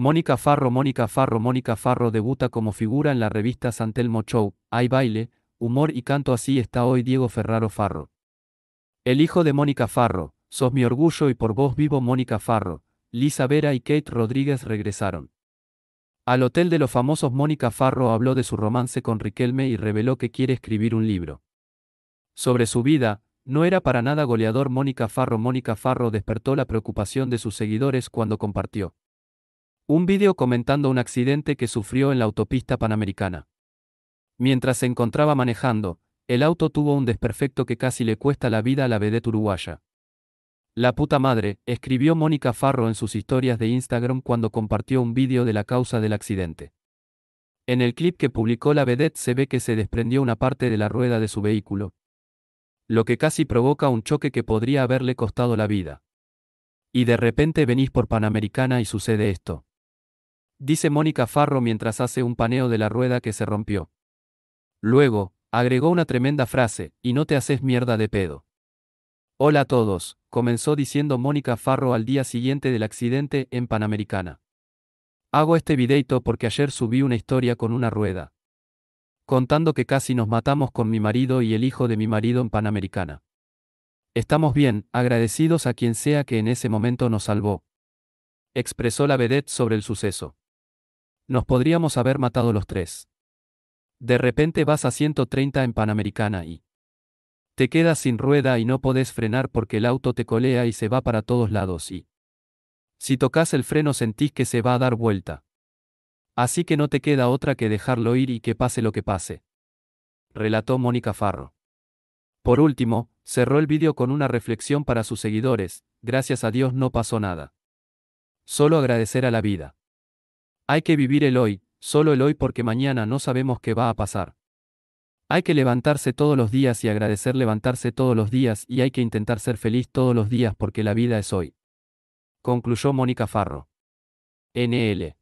Mónica Farro Mónica Farro Mónica Farro debuta como figura en la revista Santelmo Show, hay baile, humor y canto así está hoy Diego Ferraro Farro. El hijo de Mónica Farro, sos mi orgullo y por vos vivo Mónica Farro, Lisa Vera y Kate Rodríguez regresaron. Al Hotel de los Famosos Mónica Farro habló de su romance con Riquelme y reveló que quiere escribir un libro. Sobre su vida, no era para nada goleador Mónica Farro. Mónica Farro despertó la preocupación de sus seguidores cuando compartió un vídeo comentando un accidente que sufrió en la autopista panamericana. Mientras se encontraba manejando, el auto tuvo un desperfecto que casi le cuesta la vida a la vedette uruguaya. La puta madre, escribió Mónica Farro en sus historias de Instagram cuando compartió un vídeo de la causa del accidente. En el clip que publicó la vedette se ve que se desprendió una parte de la rueda de su vehículo, lo que casi provoca un choque que podría haberle costado la vida. Y de repente venís por Panamericana y sucede esto dice Mónica Farro mientras hace un paneo de la rueda que se rompió. Luego, agregó una tremenda frase, y no te haces mierda de pedo. Hola a todos, comenzó diciendo Mónica Farro al día siguiente del accidente en Panamericana. Hago este videito porque ayer subí una historia con una rueda. Contando que casi nos matamos con mi marido y el hijo de mi marido en Panamericana. Estamos bien, agradecidos a quien sea que en ese momento nos salvó. Expresó la vedette sobre el suceso. Nos podríamos haber matado los tres. De repente vas a 130 en Panamericana y... Te quedas sin rueda y no podés frenar porque el auto te colea y se va para todos lados y... Si tocas el freno sentís que se va a dar vuelta. Así que no te queda otra que dejarlo ir y que pase lo que pase. Relató Mónica Farro. Por último, cerró el vídeo con una reflexión para sus seguidores, gracias a Dios no pasó nada. Solo agradecer a la vida. Hay que vivir el hoy, solo el hoy porque mañana no sabemos qué va a pasar. Hay que levantarse todos los días y agradecer levantarse todos los días y hay que intentar ser feliz todos los días porque la vida es hoy. Concluyó Mónica Farro. NL.